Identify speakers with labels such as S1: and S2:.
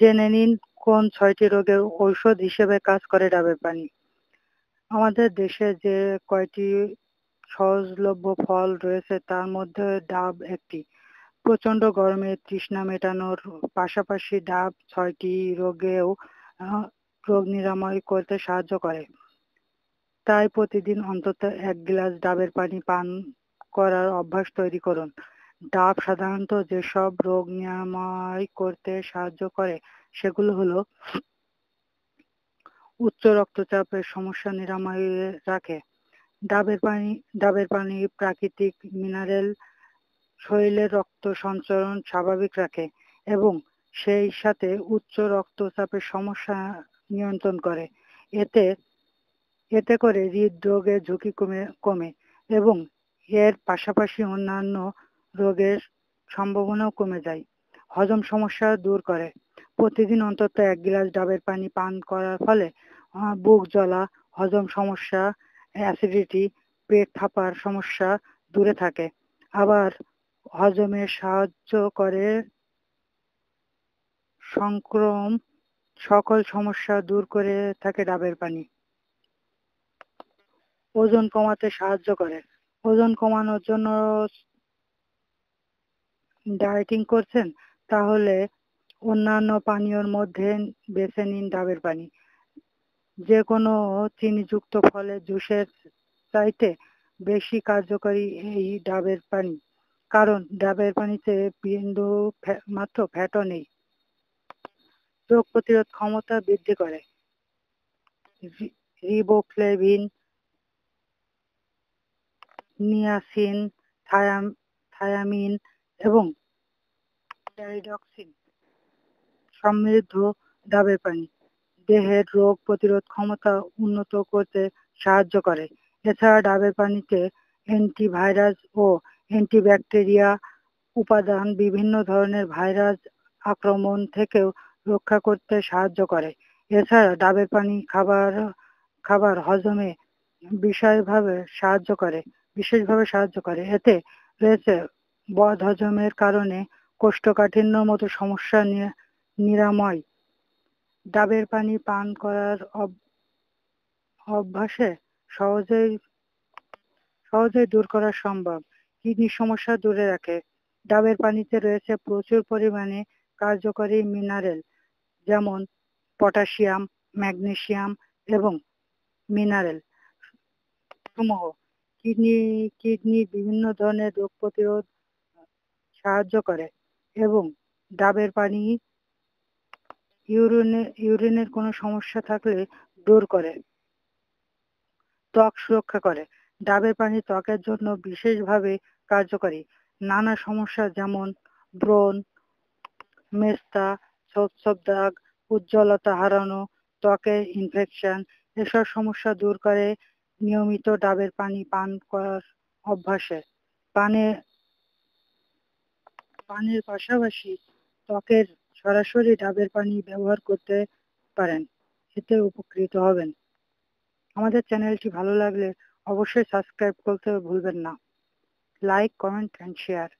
S1: জেনে নিন কোন ছয়টি রোগের ঔষধ হিসেবে কাজ করে ডাবের পানি আমাদের দেশে যে কয়টি সহজলভ্য ফল রয়েছে তার মধ্যে ডাব একটি প্রচন্ড গরমে তৃষ্ণা মেটানোর পাশাপাশি ডাব ছয়টি রোগেও রোগ নিরাময় করতে সাহায্য করে তাই প্রতিদিন অন্তত এক গ্লাস ডাবের পানি পান করার অভ্যাস তৈরি করুন ডাব সাধারণত যেসব রোগ নিরাময় করতে সাহায্য করে সেগুলো হলো উচ্চ রক্তচাপের সমস্যা নিরাময় রাখে ডাবের পানি ডাবের পানি প্রাকৃতিক মিনারেল শরীরে রক্ত সঞ্চালন স্বাভাবিক রাখে এবং সেই সাথে উচ্চ রক্তচাপের সমস্যা নিয়ন্ত্রণ করে এতে এতে করে হৃদরোগের ঝুঁকি কমে কমে এবং এর পাশাপাশি অন্যান্য রোগের সম্ভাবনাও কমে যায় হজম সমস্যা দূর করে প্রতিদিন অন্তত এক গ্লাস ডাবের পানি পান করার ফলে বুক জ্বলা হজম সমস্যা অ্যাসিডিটি পেট থাপার সমস্যা দূরে থাকে আবার হজমে সাহায্য করে সংক্রম সকল সমস্যা দূর করে থাকে ডাবের পানি ওজন কমাতে সাহায্য করে ওজন কমানোর জন্য ডায়েটিং করছেন তাহলে অন্যান্য পানীয়র মধ্যে বেছে নিন ডাবের পানি যে কোনো চিনিযুক্ত ফলের জুসের চাইতে বেশি কার্যকরী এই ডাবের পানি কারণ ডাবের পানিতে বিন্দু মাত্র ফ্যাটও নেই রোগ প্রতিরোধ ক্ষমতা বৃদ্ধি করে রিবোফ্লেভিন নিয়াসিন থায়ামিন এবং প্যারিডক্সিন সমৃদ্ধ ডাবের পানি দেহের রোগ প্রতিরোধ ক্ষমতা উন্নত করতে সাহায্য করে এছাড়া ডাবের পানিতে অ্যান্টিভাইরাস ও অ্যান্টিব্যাকটেরিয়া উপাদান বিভিন্ন ধরনের ভাইরাস আক্রমণ থেকেও রক্ষা করতে সাহায্য করে এছাড়া ডাবের পানি খাবার খাবার হজমে বিশেষভাবে সাহায্য করে বিশেষভাবে সাহায্য করে এতে রয়েছে বদহজমের কারণে কোষ্ঠকাঠিন্য মতো সমস্যা নিরাময় ডাবের পানি পান করার অভ্যাসে সহজেই সহজেই দূর করা সম্ভব কিডনির সমস্যা দূরে রাখে ডাবের পানিতে রয়েছে প্রচুর পরিমাণে কার্যকরী মিনারেল যেমন পটাশিয়াম ম্যাগনেশিয়াম এবং মিনারেল সমূহ কিডনি কিডনি বিভিন্ন ধরনের রোগ প্রতিরোধ সাহায্য করে এবং ডাবের পানি ইউরিনে ইউরিনের কোনো সমস্যা থাকলে দূর করে ত্বক সুরক্ষা করে ডাবের পানি ত্বকের জন্য বিশেষভাবে কার্যকরী নানা সমস্যা যেমন ব্রণ মেস্তা ছোপ দাগ উজ্জ্বলতা হারানো ত্বকের ইনফেকশন এসব সমস্যা দূর করে নিয়মিত ডাবের পানি পান করার অভ্যাসে পানে পানের পাশাপাশি ত্বকের সরাসরি ডাবের পানি ব্যবহার করতে পারেন এতে উপকৃত হবেন আমাদের চ্যানেলটি ভালো লাগলে অবশ্যই সাবস্ক্রাইব করতে ভুলবেন না লাইক কমেন্ট অ্যান্ড শেয়ার